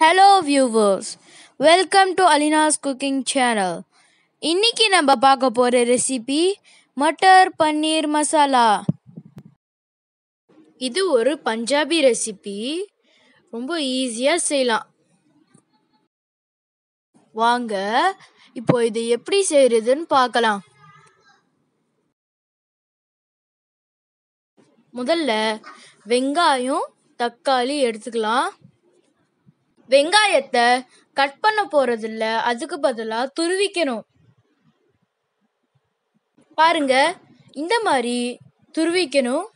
hello viewers welcome to Alina's cooking channel இன்னைக்கு நம்ம பார்க்க போகிற ரெசிபி மட்டர் பன்னீர் மசாலா இது ஒரு பஞ்சாபி ரெசிபி ரொம்ப ஈஸியாக செய்யலாம் வாங்க இப்போ இது எப்படி செய்கிறதுன்னு பார்க்கலாம் முதல்ல வெங்காயம் தக்காளி எடுத்துக்கலாம் வெங்காயத்தை கட் பண்ண போறதில்ல அதுக்கு பதிலாக துருவிக்கணும் பாருங்க இந்த மாதிரி துருவிக்கணும்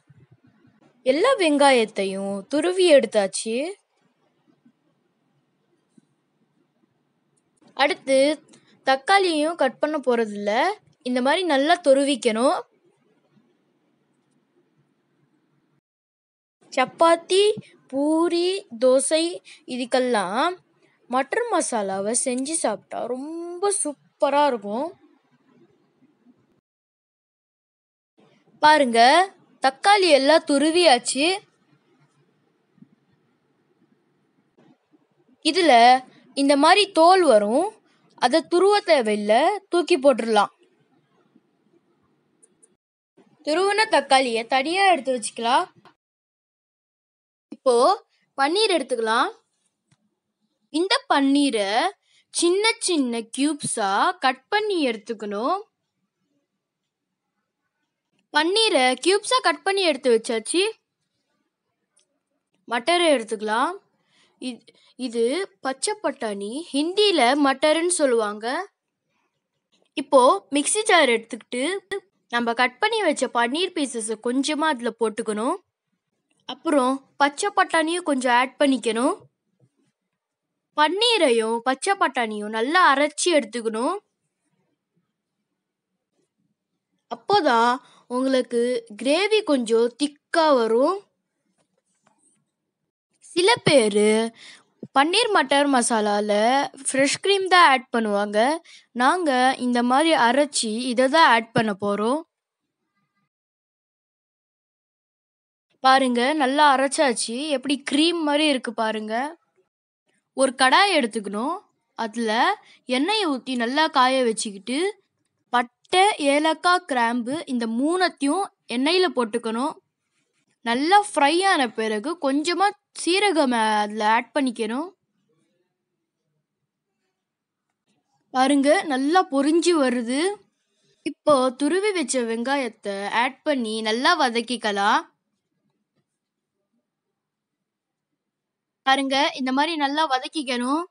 எல்லா வெங்காயத்தையும் துருவி எடுத்தாச்சு அடுத்து தக்காளியையும் கட் பண்ண போகிறதில்ல இந்த மாதிரி நல்லா துருவிக்கணும் சப்பாத்தி பூரி தோசை இதுக்கெல்லாம் மட்டர் மசாலாவை செஞ்சு சாப்பிட்டா ரொம்ப சூப்பராக இருக்கும் பாருங்க தக்காளி எல்லாம் துருவியாச்சு இதில் இந்த மாதிரி தோல் வரும் அதை துருவ தேவையில்லை தூக்கி போட்டுடலாம் துருவன தக்காளியை தனியாக எடுத்து வச்சுக்கலாம் இப்போ பன்னீர் எடுத்துக்கலாம் இந்த பன்னீரை சின்ன சின்ன கியூப்ஸா கட் பண்ணி எடுத்துக்கணும் பன்னீரை கியூப்ஸா கட் பண்ணி எடுத்து வச்சாச்சு மட்டரை எடுத்துக்கலாம் இது இது பச்சை பட்டாணி ஹிந்தியில் மட்டருன்னு சொல்லுவாங்க இப்போது மிக்சி ஜார் எடுத்துக்கிட்டு நம்ம கட் பண்ணி வச்ச பன்னீர் பீசஸை கொஞ்சமாக அதில் போட்டுக்கணும் அப்புறம் பச்சை பட்டாணியும் கொஞ்சம் ஆட் பண்ணிக்கணும் பன்னீரையும் பச்சை பட்டாணியும் நல்லா அரைச்சி எடுத்துக்கணும் அப்போதான் உங்களுக்கு கிரேவி கொஞ்சம் திக்காக வரும் சில பேர் பன்னீர் மட்டர் மசாலாவில் ஃப்ரெஷ் க்ரீம் தான் ஆட் பண்ணுவாங்க நாங்கள் இந்த மாதிரி அரைச்சி இதை தான் ஆட் பண்ண போகிறோம் பாருங்க நல்லா அரைச்சாச்சு எப்படி க்ரீம் மாதிரி இருக்கு பாருங்க ஒரு கடாய் எடுத்துக்கணும் அதில் எண்ணெயை ஊற்றி நல்லா காய வச்சுக்கிட்டு பட்டை ஏலக்காய் கிராம்பு இந்த மூணத்தையும் எண்ணெயில் போட்டுக்கணும் நல்லா ஃப்ரை ஆன பிறகு கொஞ்சமாக சீரகம் அதில் ஆட் பண்ணிக்கணும் பாருங்க நல்லா பொறிஞ்சு வருது இப்போ துருவி வச்ச வெங்காயத்தை ஆட் பண்ணி நல்லா வதக்கிக்கலாம் பாருங்க இந்த மாதிரி நல்லா வதக்கிக்கணும்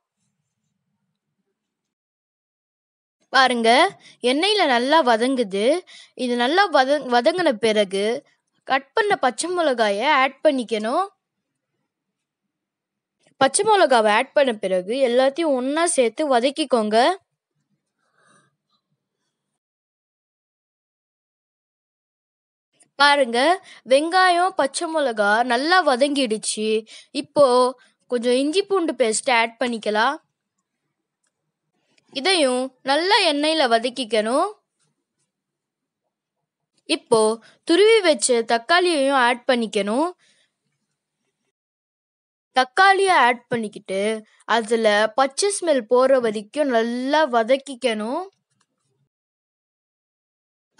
பாருங்க எண்ணெயில் நல்லா வதங்குது இது நல்லா வதங் வதங்கின பிறகு கட் பண்ண பச்சை மிளகாயை ஆட் பண்ணிக்கணும் பச்சை மிளகாவை ஆட் பண்ண பிறகு எல்லாத்தையும் ஒன்றா சேர்த்து வதக்கிக்கோங்க பாருங்க வெங்காயம் பச்சை மிளகா நல்லா வதங்கிடுச்சு இப்போ கொஞ்சம் இஞ்சி பூண்டு பேஸ்ட் ஆட் பண்ணிக்கலாம் இதையும் நல்லா எண்ணெயில் வதக்கிக்கணும் இப்போ துருவி வச்ச தக்காளியையும் ஆட் பண்ணிக்கணும் தக்காளியை ஆட் பண்ணிக்கிட்டு அதில் பச்சை ஸ்மெல் போகிற வரைக்கும் நல்லா வதக்கிக்கணும்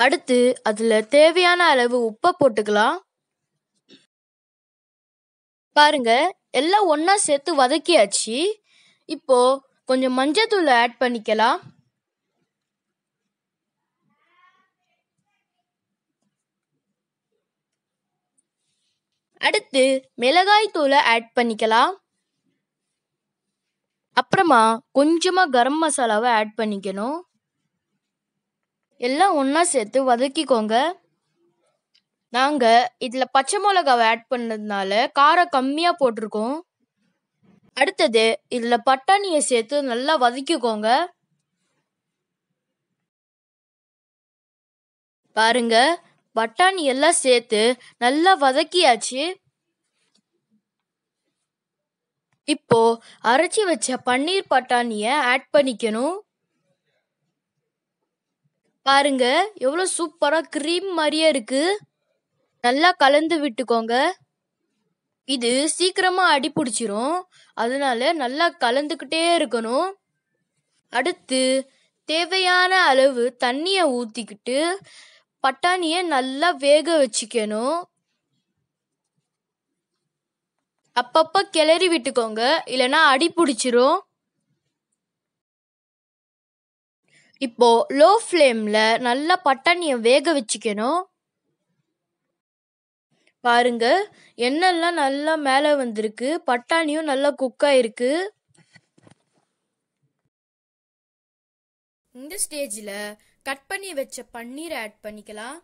அடுத்து அதில் தேவையான அளவு உப்பை போட்டுக்கலாம் பாருங்க எல்லாம் ஒன்றா சேர்த்து வதக்கியாச்சு இப்போ கொஞ்சம் மஞ்சத்தூள் ஆட் பண்ணிக்கலாம் அடுத்து மிளகாய் தூளை ஆட் பண்ணிக்கலாம் அப்புறமா கொஞ்சமாக கரம் மசாலாவை ஆட் பண்ணிக்கணும் எல்லாம் ஒன்றா சேர்த்து வதக்கிக்கோங்க நாங்கள் இதில் பச்சை மிளகாவை ஆட் பண்ணதுனால காரம் கம்மியாக போட்டிருக்கோம் அடுத்தது இதில் பட்டாணியை சேர்த்து நல்லா வதக்கிக்கோங்க பாருங்க பட்டாணி எல்லாம் சேர்த்து நல்லா வதக்கியாச்சு இப்போ அரைச்சி வச்ச பன்னீர் பட்டாணியை ஆட் பண்ணிக்கணும் பாருங்க எவ்வளோ சூப்பராக க்ரீம் மாதிரியே இருக்கு நல்லா கலந்து விட்டுக்கோங்க இது சீக்கிரமாக அடி பிடிச்சிரும் அதனால நல்லா கலந்துக்கிட்டே இருக்கணும் அடுத்து தேவையான அளவு தண்ணியை ஊற்றிக்கிட்டு பட்டாணியை நல்லா வேக வச்சுக்கணும் அப்பப்போ கிளறி விட்டுக்கோங்க இல்லைன்னா அடி பிடிச்சிரும் இப்போ லோ ஃப்ளேமில் நல்லா பட்டாணியை வேக வச்சுக்கணும் பாருங்க எண்ணெல்லாம் நல்லா மேலே வந்திருக்கு பட்டாணியும் நல்லா குக் ஆயிருக்கு இந்த ஸ்டேஜில் கட் பண்ணி வச்ச பன்னீரை ஆட் பண்ணிக்கலாம்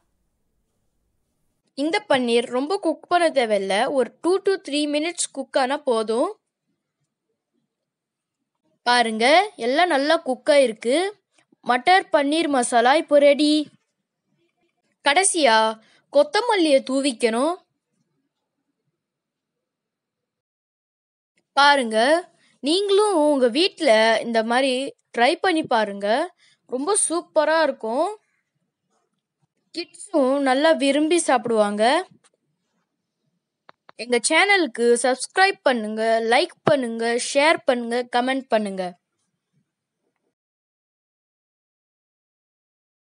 இந்த பன்னீர் ரொம்ப குக் பண்ண தேவையில்ல ஒரு two to three minutes cook ஆனால் போதும் பாருங்க எல்லாம் நல்லா குக் ஆயிருக்கு மட்டர் பன்னீர் மசாலா இப்போ ரெடி கடைசியாக கொத்தமல்லியை தூவிக்கணும் பாருங்க நீங்களும் உங்கள் வீட்டில் இந்த மாதிரி ட்ரை பண்ணி பாருங்க ரொம்ப சூப்பராக இருக்கும் கிட்ஸும் நல்லா விரும்பி சாப்பிடுவாங்க எங்கள் சேனலுக்கு சப்ஸ்கிரைப் பண்ணுங்கள் லைக் பண்ணுங்கள் ஷேர் பண்ணுங்கள் கமெண்ட் பண்ணுங்கள்